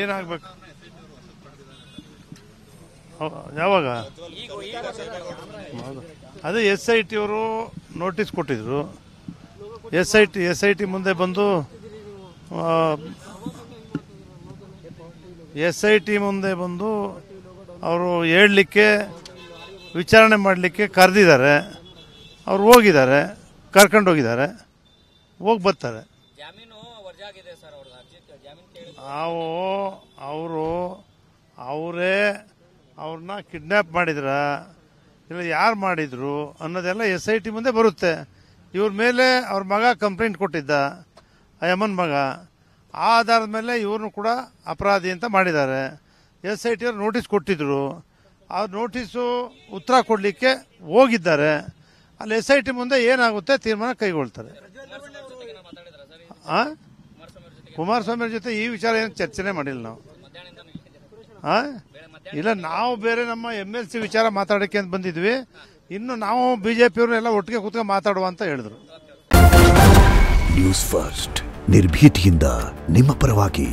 ಏನಾಗ್ಬೇಕು ಯಾವಾಗ ಅದೇ ಎಸ್ ಐ ಟಿ ಅವರು ನೋಟಿಸ್ ಕೊಟ್ಟಿದ್ರು S I T S I T ಮುಂದೆ ಬಂದು ಎಸ್ ಐ ಟಿ ಮುಂದೆ ಬಂದು ಅವರು ಹೇಳಲಿಕ್ಕೆ ವಿಚಾರಣೆ ಮಾಡಲಿಕ್ಕೆ ಕರೆದಿದ್ದಾರೆ ಅವ್ರು ಹೋಗಿದ್ದಾರೆ ಕರ್ಕೊಂಡು ಹೋಗಿದ್ದಾರೆ ಹೋಗಿ ಬರ್ತಾರೆ ನಾವು ಅವರು ಅವರೇ ಅವ್ರನ್ನ ಕಿಡ್ನಾಪ್ ಮಾಡಿದ್ರ ಇಲ್ಲ ಯಾರು ಮಾಡಿದ್ರು ಅನ್ನೋದೆಲ್ಲ ಎಸ್ ಐ ಟಿ ಮುಂದೆ ಬರುತ್ತೆ ಇವ್ರ ಮೇಲೆ ಅವ್ರ ಮಗ ಕಂಪ್ಲೇಂಟ್ ಕೊಟ್ಟಿದ್ದ ಯಮನ್ ಮಗ ಆ ಆಧಾರದ ಮೇಲೆ ಇವ್ರನ್ನೂ ಕೂಡ ಅಪರಾಧಿ ಅಂತ ಮಾಡಿದ್ದಾರೆ ಎಸ್ ಐ ಟಿ ಅವ್ರು ನೋಟಿಸ್ ಕೊಟ್ಟಿದ್ರು ಆ ನೋಟಿಸು ಉತ್ತರ ಕೊಡಲಿಕ್ಕೆ ಹೋಗಿದ್ದಾರೆ ಅಲ್ಲಿ ಎಸ್ ಐ ಟಿ ಮುಂದೆ ಏನಾಗುತ್ತೆ ತೀರ್ಮಾನ ಕೈಗೊಳ್ತಾರೆ ಹಾಂ ಕುಮಾರಸ್ವಾಮಿ ಜೊತೆ ಈ ವಿಚಾರ ಏನು ಚರ್ಚೆನೆ ಮಾಡಿಲ್ಲ ನಾವು ಹಾ ಇಲ್ಲ ನಾವು ಬೇರೆ ನಮ್ಮ ಎಮ್ ಎಲ್ ಸಿ ವಿಚಾರ ಮಾತಾಡೋಕೆ ಅಂತ ಬಂದಿದ್ವಿ ಇನ್ನು ನಾವು ಬಿಜೆಪಿಯವ್ರನ್ನೆಲ್ಲ ಒಟ್ಟಿಗೆ ಕೂತ್ಕೊಂಡು ಮಾತಾಡುವ ಅಂತ ಹೇಳಿದ್ರು ನ್ಯೂಸ್ ಫಸ್ಟ್ ನಿರ್ಭೀತಿಯಿಂದ ನಿಮ್ಮ ಪರವಾಗಿ